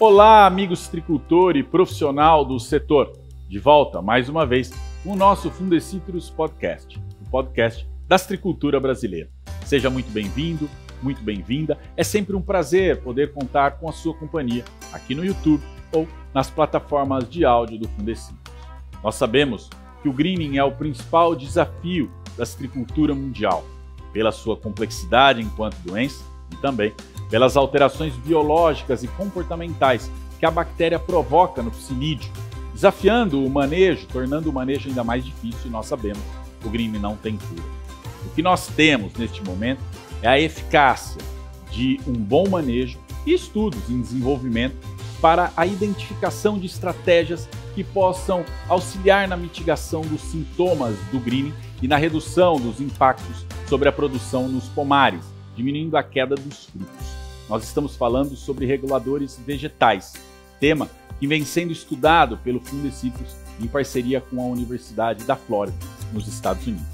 Olá, amigos tricultor e profissional do setor. De volta, mais uma vez, com o nosso Fundecitrus Podcast, o podcast da tricultura brasileira. Seja muito bem-vindo, muito bem-vinda. É sempre um prazer poder contar com a sua companhia aqui no YouTube ou nas plataformas de áudio do Fundecitrus. Nós sabemos que o greening é o principal desafio da citricultura mundial, pela sua complexidade enquanto doença e também pelas alterações biológicas e comportamentais que a bactéria provoca no psilídeo, desafiando o manejo, tornando o manejo ainda mais difícil, e nós sabemos, o Grime não tem cura. O que nós temos neste momento é a eficácia de um bom manejo e estudos em desenvolvimento para a identificação de estratégias que possam auxiliar na mitigação dos sintomas do Grime e na redução dos impactos sobre a produção nos pomares, diminuindo a queda dos frutos. Nós estamos falando sobre reguladores vegetais, tema que vem sendo estudado pelo Fundecitrus em parceria com a Universidade da Flórida, nos Estados Unidos.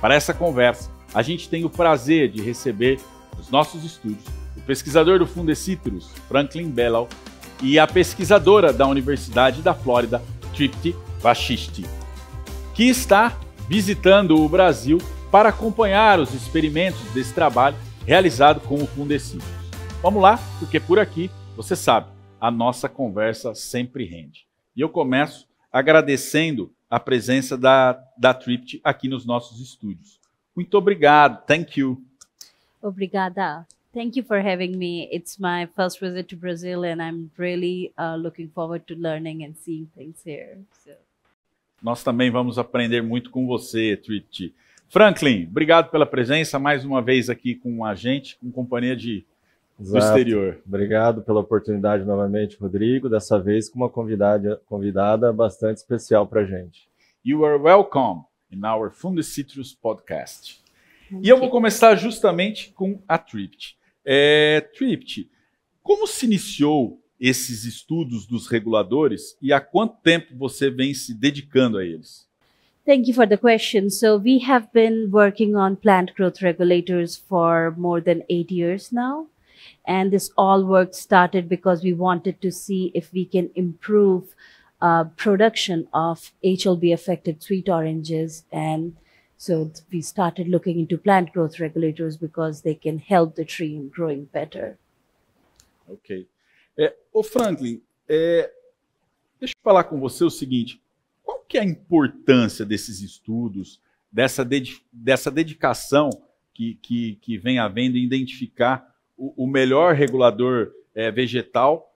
Para essa conversa, a gente tem o prazer de receber nos nossos estúdios o pesquisador do Fundecitrus, Franklin Bellow, e a pesquisadora da Universidade da Flórida, Tripti Vashisti, que está visitando o Brasil para acompanhar os experimentos desse trabalho realizado com o Fundecinos. Vamos lá, porque por aqui, você sabe, a nossa conversa sempre rende. E eu começo agradecendo a presença da, da Tript aqui nos nossos estúdios. Muito obrigado, thank you. Obrigada. Thank you for having me. It's my first visit to Brazil, and I'm really uh, looking forward to learning and seeing things here. So. Nós também vamos aprender muito com você, Tript. Franklin, obrigado pela presença mais uma vez aqui com a gente, com companhia de do exterior. Obrigado pela oportunidade novamente, Rodrigo. Dessa vez com uma convidada, convidada bastante especial para a gente. You are welcome in our Fundo Citrus podcast. E eu vou começar justamente com a Tript. É, Tript, como se iniciou esses estudos dos reguladores e há quanto tempo você vem se dedicando a eles? Thank you for the question. So we have been working on plant growth regulators for more than eight years now. And this all work started because we wanted to see if we can improve uh, production of HLB affected sweet oranges. And so we started looking into plant growth regulators because they can help the tree in growing better. Ok. oh Franklin, é, deixa eu falar com você o seguinte. Qual que é a importância desses estudos, dessa, ded dessa dedicação que, que, que, vem havendo em identificar o, o melhor regulador é, vegetal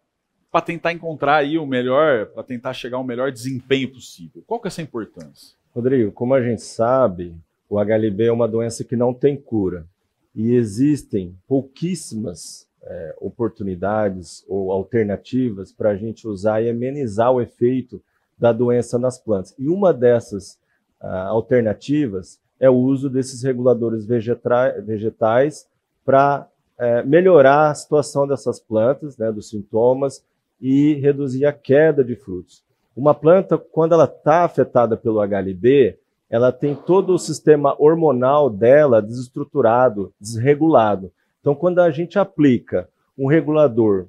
para tentar encontrar aí o melhor, para tentar chegar ao melhor desempenho possível? Qual que é essa importância? Rodrigo, como a gente sabe, o HLB é uma doença que não tem cura e existem pouquíssimas é, oportunidades ou alternativas para a gente usar e amenizar o efeito da doença nas plantas. E uma dessas ah, alternativas é o uso desses reguladores vegetais para eh, melhorar a situação dessas plantas, né, dos sintomas, e reduzir a queda de frutos. Uma planta, quando ela está afetada pelo HLB, ela tem todo o sistema hormonal dela desestruturado, desregulado. Então, quando a gente aplica um regulador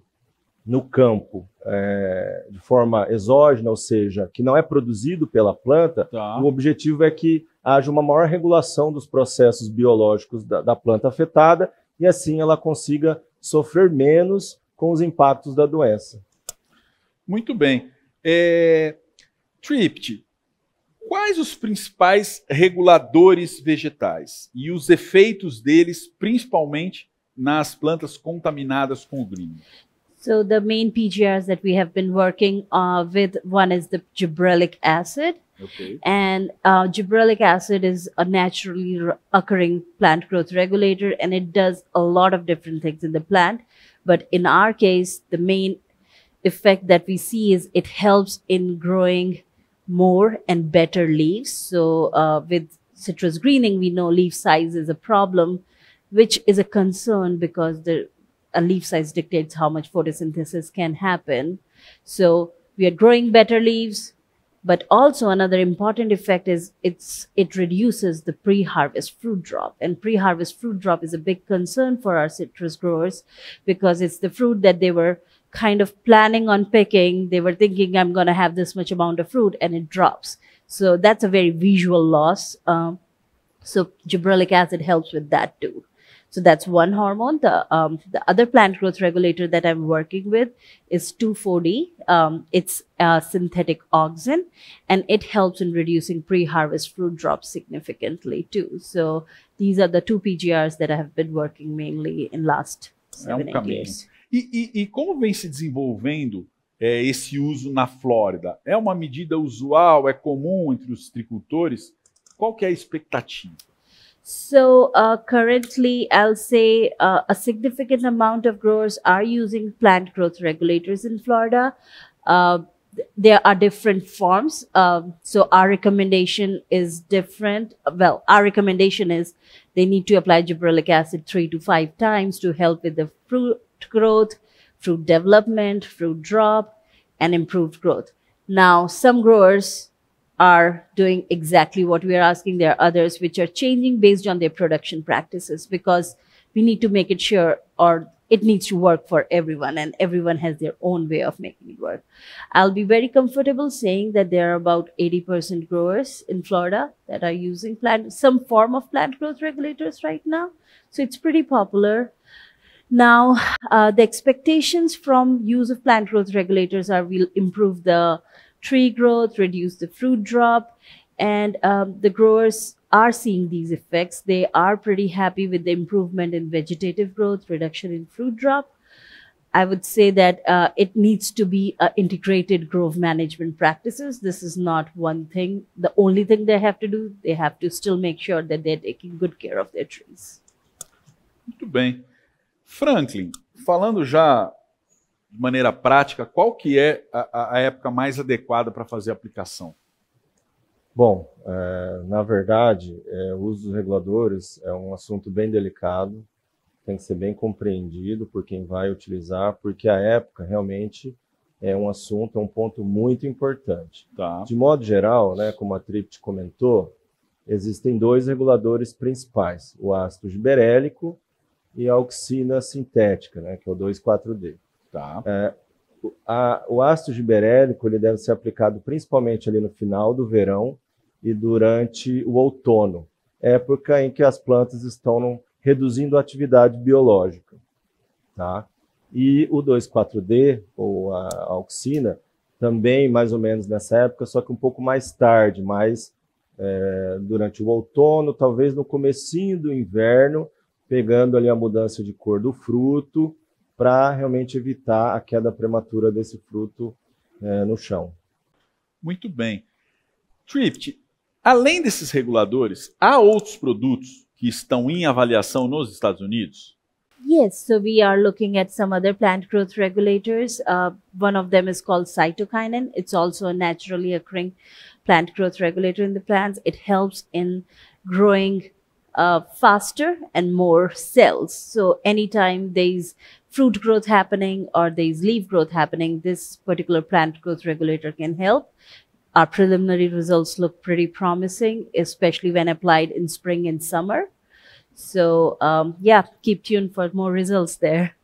no campo é, de forma exógena, ou seja, que não é produzido pela planta, tá. o objetivo é que haja uma maior regulação dos processos biológicos da, da, planta afetada e assim ela consiga sofrer menos com os impactos da doença. Muito bem. É... Tript, quais os principais reguladores vegetais e os efeitos deles, principalmente nas plantas contaminadas com o grimo? So the main PGRs that we have been working uh, with, one is the gibberellic acid. Okay. And uh, gibberellic acid is a naturally occurring plant growth regulator, and it does a lot of different things in the plant. But in our case, the main effect that we see is it helps in growing more and better leaves. So uh, with citrus greening, we know leaf size is a problem, which is a concern because the a leaf size dictates how much photosynthesis can happen. So we are growing better leaves, but also another important effect is it's it reduces the pre-harvest fruit drop and pre-harvest fruit drop is a big concern for our citrus growers because it's the fruit that they were kind of planning on picking they were thinking i'm going to have this much amount of fruit and it drops so that's a very visual loss um, so gibberellic acid helps with that too so that's one hormone. The, um, the other plant growth regulator that I'm working with is 2,4-D. Um, it's a uh, synthetic auxin, and it helps in reducing pre-harvest fruit drops significantly too. So these are the two PGRs that I have been working mainly in last seven, é um caminho. years. E, e, e como vem se desenvolvendo é, esse uso na Flórida? É uma medida usual, é comum entre os tricultores? Qual que é a expectativa? So uh, currently, I'll say uh, a significant amount of growers are using plant growth regulators in Florida. Uh, there are different forms. Um, so our recommendation is different. Well, our recommendation is they need to apply gibberellic acid three to five times to help with the fruit growth, fruit development, fruit drop, and improved growth. Now, some growers are doing exactly what we are asking. There are others which are changing based on their production practices because we need to make it sure or it needs to work for everyone and everyone has their own way of making it work. I'll be very comfortable saying that there are about 80% growers in Florida that are using plant, some form of plant growth regulators right now. So it's pretty popular. Now, uh, the expectations from use of plant growth regulators are we'll improve the tree growth, reduce the fruit drop. And um, the growers are seeing these effects. They are pretty happy with the improvement in vegetative growth, reduction in fruit drop. I would say that uh, it needs to be uh, integrated grove management practices. This is not one thing, the only thing they have to do. They have to still make sure that they're taking good care of their trees. Muito bem. Franklin, falando já de maneira prática, qual que é a, a época mais adequada para fazer a aplicação? Bom, é, na verdade, é, o uso dos reguladores é um assunto bem delicado, tem que ser bem compreendido por quem vai utilizar, porque a época realmente é um assunto, é um ponto muito importante. Tá. De modo geral, né, como a Tript comentou, existem dois reguladores principais, o ácido giberélico e a auxina sintética, né, que é o 2,4-D. Tá. É, a, o ácido giberélico ele deve ser aplicado principalmente ali no final do verão e durante o outono, é época em que as plantas estão reduzindo a atividade biológica. Tá? E o 2,4-D, ou a, a auxina, também mais ou menos nessa época, só que um pouco mais tarde, mais é, durante o outono, talvez no comecinho do inverno, pegando ali a mudança de cor do fruto, para realmente evitar a queda prematura desse fruto é, no chão. Muito bem. Trift, além desses reguladores, há outros produtos que estão em avaliação nos Estados Unidos? Yes, so we are looking at some other plant growth regulators. Uh, one of them is called cytokinin. It's also a naturally occurring plant growth regulator in the plants. It helps in growing uh, faster and more cells. So anytime there's fruit growth happening or there's leaf growth happening, this particular plant growth regulator can help. Our preliminary results look pretty promising, especially when applied in spring and summer. So, um, yeah, keep tuned for more results there.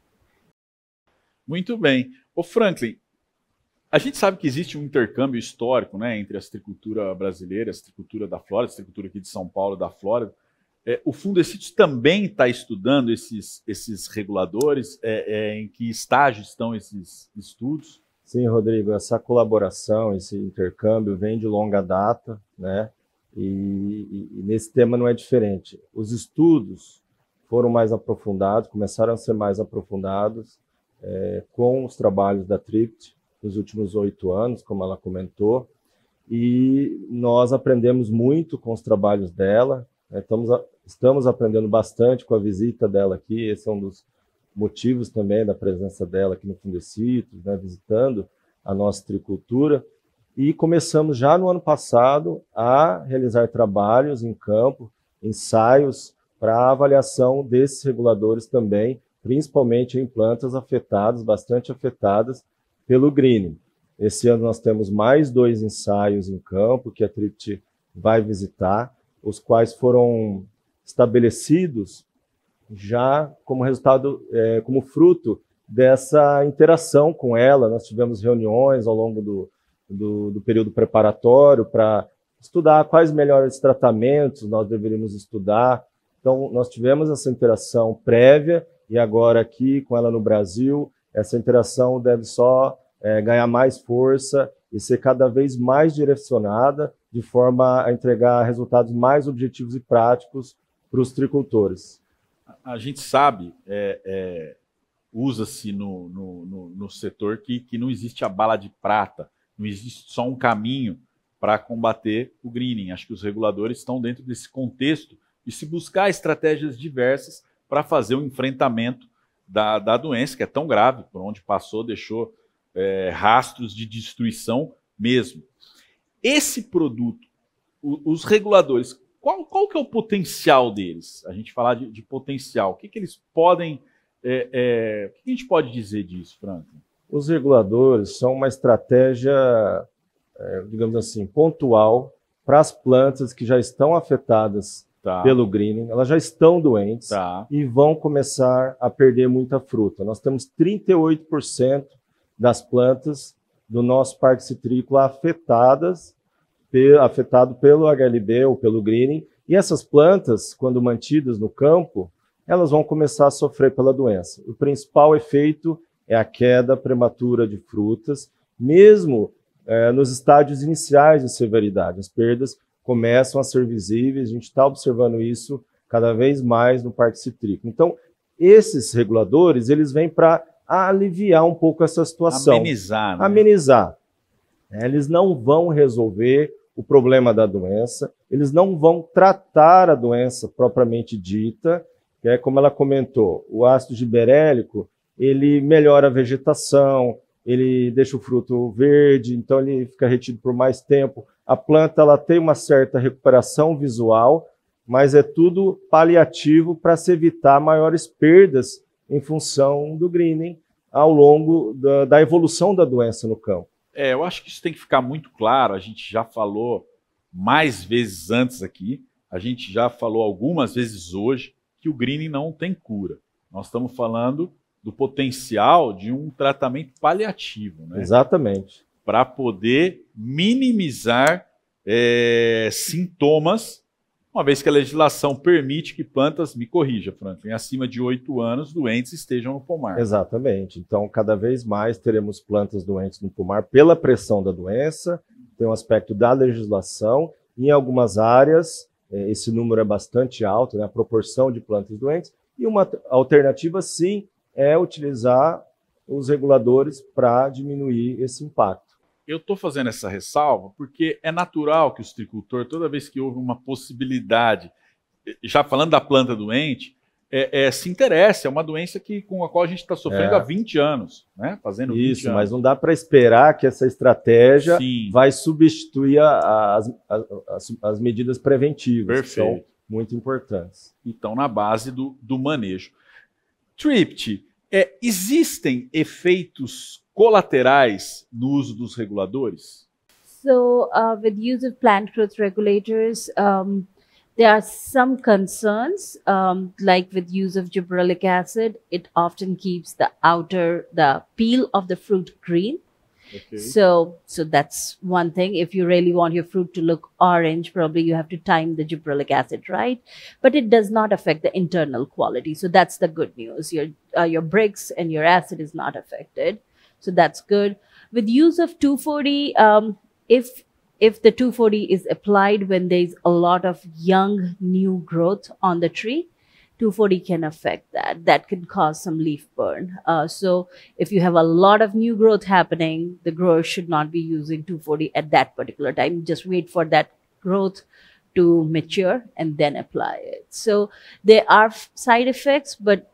Muito bem. Ô Franklin, a gente sabe que existe um intercâmbio histórico né, entre a agricultura brasileira, a agricultura da Flórida, a agricultura aqui de São Paulo da Flórida. É, o Fundo Ecitos também está estudando esses, esses reguladores, é, é, em que estágio estão esses estudos? Sim, Rodrigo, essa colaboração, esse intercâmbio vem de longa data, né? E, e, e nesse tema não é diferente. Os estudos foram mais aprofundados, começaram a ser mais aprofundados é, com os trabalhos da TRIPT nos últimos oito anos, como ela comentou, e nós aprendemos muito com os trabalhos dela, é, estamos, estamos aprendendo bastante com a visita dela aqui, esse é um dos motivos também da presença dela aqui no Fundecitos, né, visitando a nossa tricultura. E começamos já no ano passado a realizar trabalhos em campo, ensaios para avaliação desses reguladores também, principalmente em plantas afetadas, bastante afetadas pelo greening. Esse ano nós temos mais dois ensaios em campo que a Tripti vai visitar os quais foram estabelecidos já como resultado, é, como fruto dessa interação com ela. Nós tivemos reuniões ao longo do, do, do período preparatório para estudar quais melhores tratamentos nós deveríamos estudar. Então, nós tivemos essa interação prévia e agora aqui com ela no Brasil, essa interação deve só é, ganhar mais força e ser cada vez mais direcionada de forma a entregar resultados mais objetivos e práticos para os tricultores. A gente sabe, é, é, usa-se no, no, no, no, setor que, que não existe a bala de prata, não existe só um caminho para combater o greening. Acho que os reguladores estão dentro desse contexto e se buscar estratégias diversas para fazer o enfrentamento da, da doença, que é tão grave, por onde passou, deixou é, rastros de destruição mesmo esse produto, os reguladores, qual, qual que é o potencial deles? A gente falar de, de potencial, o que, que eles podem. É, é, o que a gente pode dizer disso, Franklin? Os reguladores são uma estratégia, é, digamos assim, pontual para as plantas que já estão afetadas Tá. pelo greening, elas já estão doentes tá. e vão começar a perder muita fruta. Nós temos 38% das plantas do nosso parque citrícola afetadas, afetado pelo HLB ou pelo greening. E essas plantas, quando mantidas no campo, elas vão começar a sofrer pela doença. O principal efeito é a queda prematura de frutas, mesmo é, nos estádios iniciais de severidade. As perdas começam a ser visíveis, a gente está observando isso cada vez mais no parque citrícola. Então, esses reguladores, eles vêm para a aliviar um pouco essa situação. Amenizar. Né? Amenizar. É, eles não vão resolver o problema da doença, eles não vão tratar a doença propriamente dita, que é como ela comentou, o ácido giberélico, ele melhora a vegetação, ele deixa o fruto verde, então ele fica retido por mais tempo. A planta ela tem uma certa recuperação visual, mas é tudo paliativo para se evitar maiores perdas em função do greening ao longo da, da evolução da doença no cão. É, eu acho que isso tem que ficar muito claro. A gente já falou mais vezes antes aqui, a gente já falou algumas vezes hoje que o greening não tem cura. Nós estamos falando do potencial de um tratamento paliativo, né? Exatamente. Para poder minimizar é, sintomas uma vez que a legislação permite que plantas, me corrija, Franklin, acima de oito anos, doentes estejam no pomar. Exatamente. Então, cada vez mais teremos plantas doentes no pomar pela pressão da doença, tem um aspecto da legislação. Em algumas áreas, é, esse número é bastante alto, né? a proporção de plantas doentes. E uma alternativa, sim, é utilizar os reguladores para diminuir esse impacto eu estou fazendo essa ressalva porque é natural que o tricultor toda vez que houve uma possibilidade, já falando da planta doente, é, é, se interessa. É uma doença que, com a qual a gente está sofrendo é. há 20 anos, né? Fazendo Isso, mas não dá para esperar que essa estratégia Sim. vai substituir a, a, a, as, medidas preventivas, Perfeito. que são muito importantes. Então, na base do, do manejo. Tript, é, existem efeitos colaterais no uso dos reguladores? So, uh, with use of plant growth regulators, um, there are some concerns, um, like with use of gibberellic acid, it often keeps the outer, the peel of the fruit green. Okay. So, so that's one thing. If you really want your fruit to look orange, probably you have to time the gibberellic acid right. But it does not affect the internal quality. So that's the good news. Your uh, your bricks and your acid is not affected. So that's good. With use of 240, um, if if the 240 is applied when there's a lot of young new growth on the tree, 240 can affect that. That can cause some leaf burn. Uh, so if you have a lot of new growth happening, the grower should not be using 240 at that particular time. Just wait for that growth to mature and then apply it. So there are side effects, but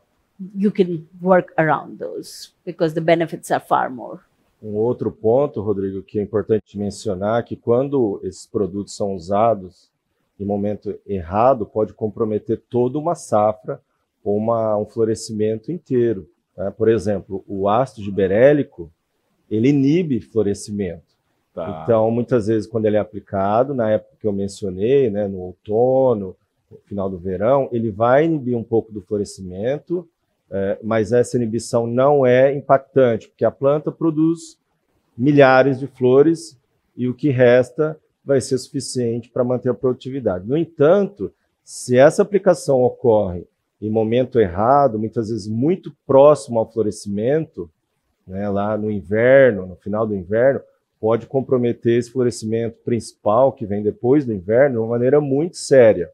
you can work around those because the benefits are far more. Um outro ponto, Rodrigo, que é importante mencionar que quando esses produtos são usados em momento errado, pode comprometer toda uma safra ou uma, um florescimento inteiro. Né? Por exemplo, o ácido giberélico, ele inibe florescimento. Tá. Então, muitas vezes, quando ele é aplicado, na época que eu mencionei, né, no outono, no final do verão, ele vai inibir um pouco do florescimento é, mas essa inibição não é impactante, porque a planta produz milhares de flores e o que resta vai ser suficiente para manter a produtividade. No entanto, se essa aplicação ocorre em momento errado, muitas vezes muito próximo ao florescimento, né, lá no inverno, no final do inverno, pode comprometer esse florescimento principal que vem depois do inverno de uma maneira muito séria.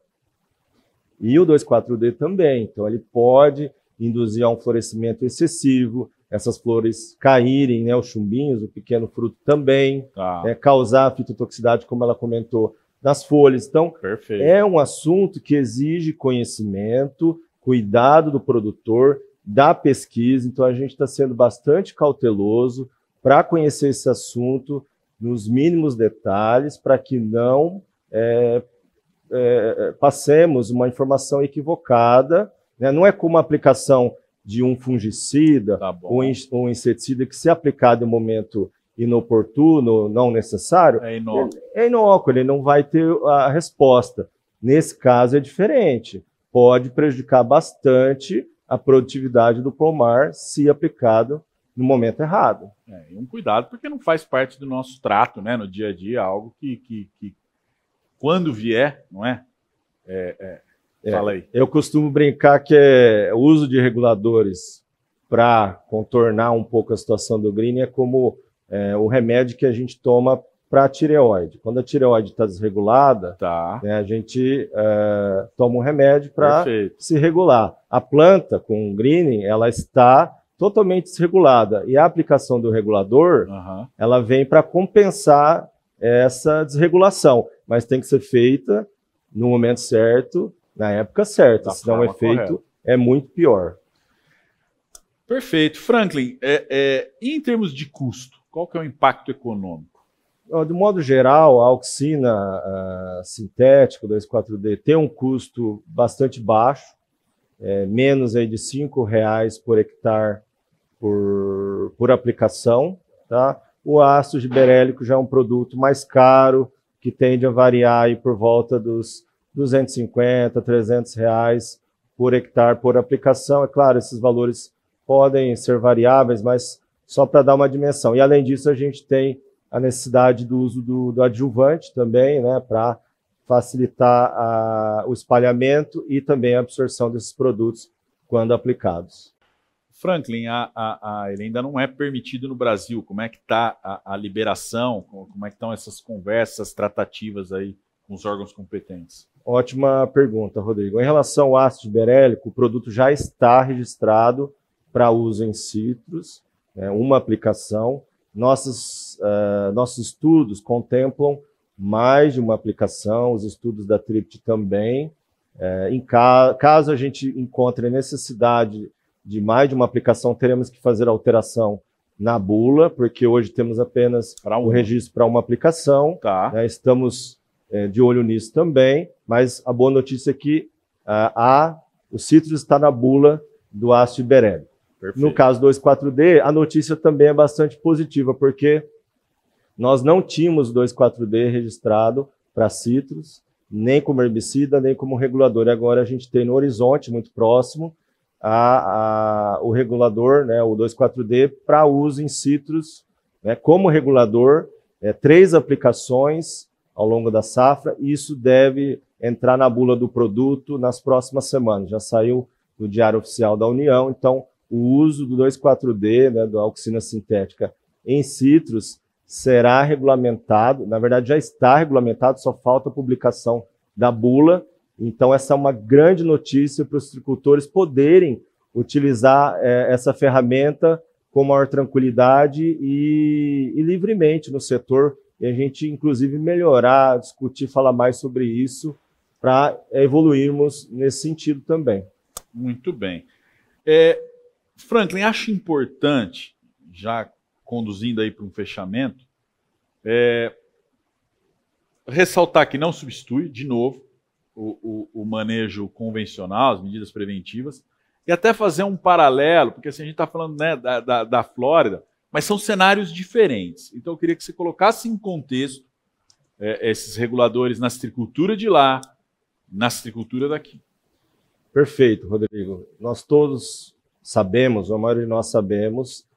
E o 2,4-D também, então ele pode induzir a um florescimento excessivo, essas flores caírem, né, os chumbinhos, o pequeno fruto também, ah. é, causar fitotoxicidade, como ela comentou, nas folhas. Então, Perfeito. é um assunto que exige conhecimento, cuidado do produtor, da pesquisa. Então, a gente está sendo bastante cauteloso para conhecer esse assunto nos mínimos detalhes, para que não é, é, passemos uma informação equivocada né? Não é como a aplicação de um fungicida tá ou um inseticida que, se aplicado em momento inoportuno, não necessário, é inócuo. É, inócuo, ele não vai ter a resposta. Nesse caso é diferente. Pode prejudicar bastante a produtividade do pomar se aplicado no momento errado. É, um cuidado, porque não faz parte do nosso trato, né? No dia a dia, algo que, que, que quando vier, não é? É, é é, Fala aí. Eu costumo brincar que é o uso de reguladores para contornar um pouco a situação do green é como é, o remédio que a gente toma para a tireoide. Quando a tireoide está desregulada, tá. né, a gente é, toma um remédio para se regular. A planta com o greening, ela está totalmente desregulada e a aplicação do regulador, ela vem para compensar essa desregulação, mas tem que ser feita no momento certo na época certa, senão o efeito correta. é muito pior. Perfeito. Franklin, é, é, em termos de custo, qual que é o impacto econômico? De modo geral, a auxina a sintético 2,4-D tem um custo bastante baixo, é, menos aí de R$ 5,00 por hectare por, por aplicação. Tá? O ácido giberélico já é um produto mais caro, que tende a variar aí por volta dos 250, 300 reais por hectare por aplicação. É claro, esses valores podem ser variáveis, mas só para dar uma dimensão. E além disso, a gente tem a necessidade do uso do, do adjuvante também, né, para facilitar a, o espalhamento e também a absorção desses produtos quando aplicados. Franklin, a, a, a, ele ainda não é permitido no Brasil. Como é que está a, liberação? Como, como é que estão essas conversas, tratativas aí com os órgãos competentes? Ótima pergunta, Rodrigo. Em relação ao ácido berélico, o produto já está registrado para uso em citros, né, uma aplicação. Nossos, uh, eh, nossos estudos contemplam mais de uma aplicação, os estudos da TRIPT também. É, em ca caso a gente encontre necessidade de mais de uma aplicação, teremos que fazer alteração na bula, porque hoje temos apenas o registro para uma aplicação. Tá. Né, estamos é, de olho nisso também, mas a boa notícia é que a, ah, a o citros está na bula do ácido iberélico. No caso 2,4-D, a notícia também é bastante positiva, porque nós não tínhamos 2,4-D registrado para citros, nem como herbicida, nem como regulador. E agora a gente tem no horizonte, muito próximo, a, a, o regulador, né, o 2,4-D, para uso em citros, né, como regulador, é, três aplicações ao longo da safra, e isso deve entrar na bula do produto nas próximas semanas. Já saiu do Diário Oficial da União, então o uso do 2,4-D, né, da auxina sintética em citros, será regulamentado, na verdade já está regulamentado, só falta a publicação da bula, então essa é uma grande notícia para os agricultores poderem utilizar é, essa ferramenta com maior tranquilidade e, e livremente no setor, e a gente, inclusive, melhorar, discutir, falar mais sobre isso para evoluirmos nesse sentido também. Muito bem. É, Franklin, acho importante, já conduzindo aí para um fechamento, é, ressaltar que não substitui, de novo, o, o, o, manejo convencional, as medidas preventivas, e até fazer um paralelo, porque assim, a gente está falando né, da, da, da Flórida, mas são cenários diferentes. Então eu queria que você colocasse em contexto é, esses reguladores na citricultura de lá, na citricultura daqui. Perfeito, Rodrigo. Nós todos sabemos, ou a maioria de nós sabemos,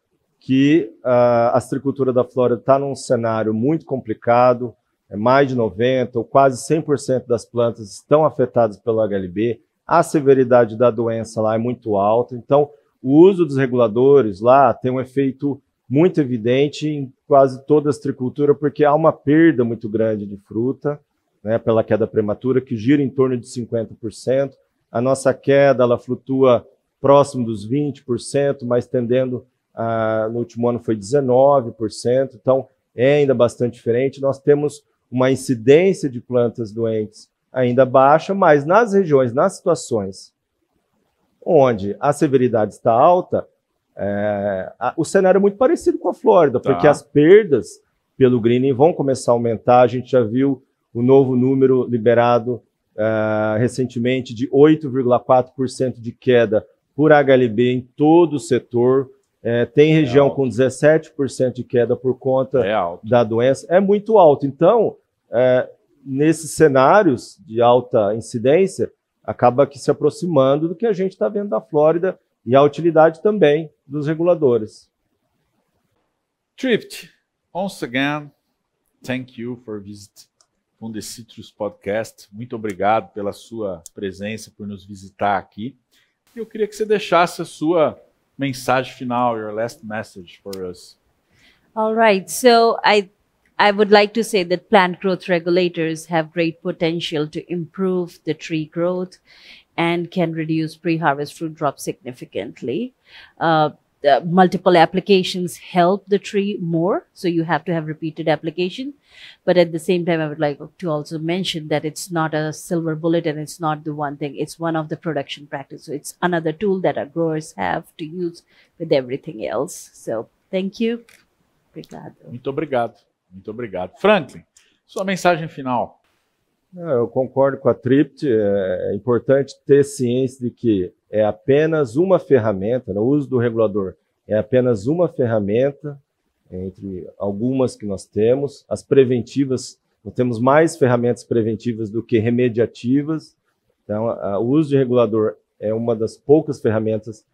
que uh, a citricultura da Flórida está num cenário muito complicado, é mais de 90% ou quase 100% das plantas estão afetadas pelo HLB, a severidade da doença lá é muito alta, então o uso dos reguladores lá tem um efeito muito evidente em quase toda a tricultura, porque há uma perda muito grande de fruta né, pela queda prematura, que gira em torno de 50%. A nossa queda ela flutua próximo dos 20%, mas tendendo a, no último ano foi 19%, então é ainda bastante diferente. Nós temos uma incidência de plantas doentes ainda baixa, mas nas regiões, nas situações onde a severidade está alta, é, a, o cenário é muito parecido com a Flórida, tá. porque as perdas pelo greening vão começar a aumentar. A gente já viu o novo número liberado é, recentemente de 8,4% de queda por HLB em todo o setor. É, tem é região é com 17% de queda por conta é da doença. É muito alto. Então, é, nesses cenários de alta incidência, acaba que se aproximando do que a gente está vendo da Flórida e a utilidade também dos reguladores. Trift, once again, thank you for visit Fundecitrus Podcast. Muito obrigado pela sua presença, por nos visitar aqui. Eu queria que você deixasse a sua mensagem final, your last message for us. All right. So I I would like to say that plant growth regulators have great potential to improve the tree growth and can reduce pre-harvest fruit drop significantly. Uh, uh, multiple applications help the tree more. So you have to have repeated application. But at the same time, I would like to also mention that it's not a silver bullet and it's not the one thing. It's one of the production practice. So it's another tool that our growers have to use with everything else. So thank you. Obrigado. Muito obrigado. Muito obrigado. Franklin, sua mensagem final. Eu concordo com a Tript. É, é importante ter ciência de que é apenas uma ferramenta, né? o uso do regulador é apenas uma ferramenta entre algumas que nós temos. As preventivas, nós temos mais ferramentas preventivas do que remediativas. Então, o uso de regulador é uma das poucas ferramentas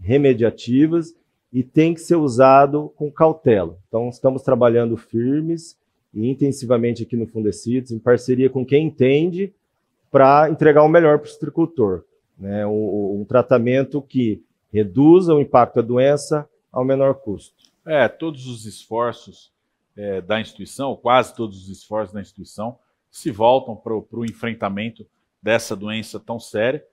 remediativas e tem que ser usado com cautela. Então, estamos trabalhando firmes e intensivamente aqui no Fundecidos, em parceria com quem entende, para entregar o melhor para o citricultor. Né? Um, um tratamento que reduza o impacto da doença ao menor custo. É, todos os esforços é, da instituição, quase todos os esforços da instituição, se voltam para o enfrentamento dessa doença tão séria.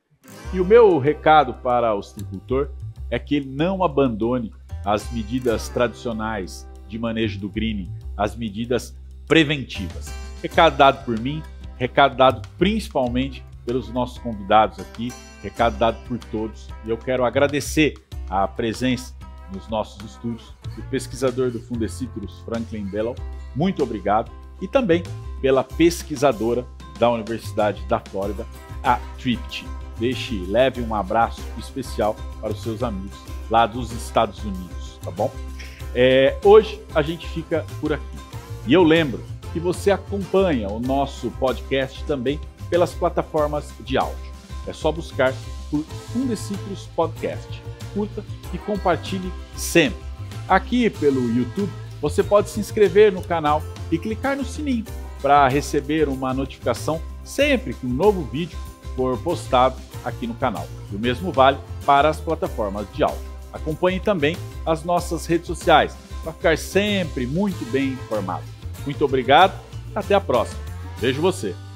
E o meu recado para o citricultor é que ele não abandone as medidas tradicionais de manejo do greening, as medidas preventivas. Recado dado por mim, recado dado principalmente pelos nossos convidados aqui, recado dado por todos. E eu quero agradecer a presença nos nossos estúdios do pesquisador do Fundecitrus, Franklin Bellow. Muito obrigado. E também pela pesquisadora da Universidade da Flórida, a Tripti. Deixe, leve um abraço especial para os seus amigos lá dos Estados Unidos, tá bom? É, hoje a gente fica por aqui. E eu lembro que você acompanha o nosso podcast também pelas plataformas de áudio. É só buscar por Fundeciclos Podcast. Curta e compartilhe sempre. Aqui pelo YouTube, você pode se inscrever no canal e clicar no sininho para receber uma notificação sempre que um novo vídeo for postado aqui no canal. E o mesmo vale para as plataformas de áudio. Acompanhe também as nossas redes sociais para ficar sempre muito bem informado. Muito obrigado, até a próxima. Vejo você!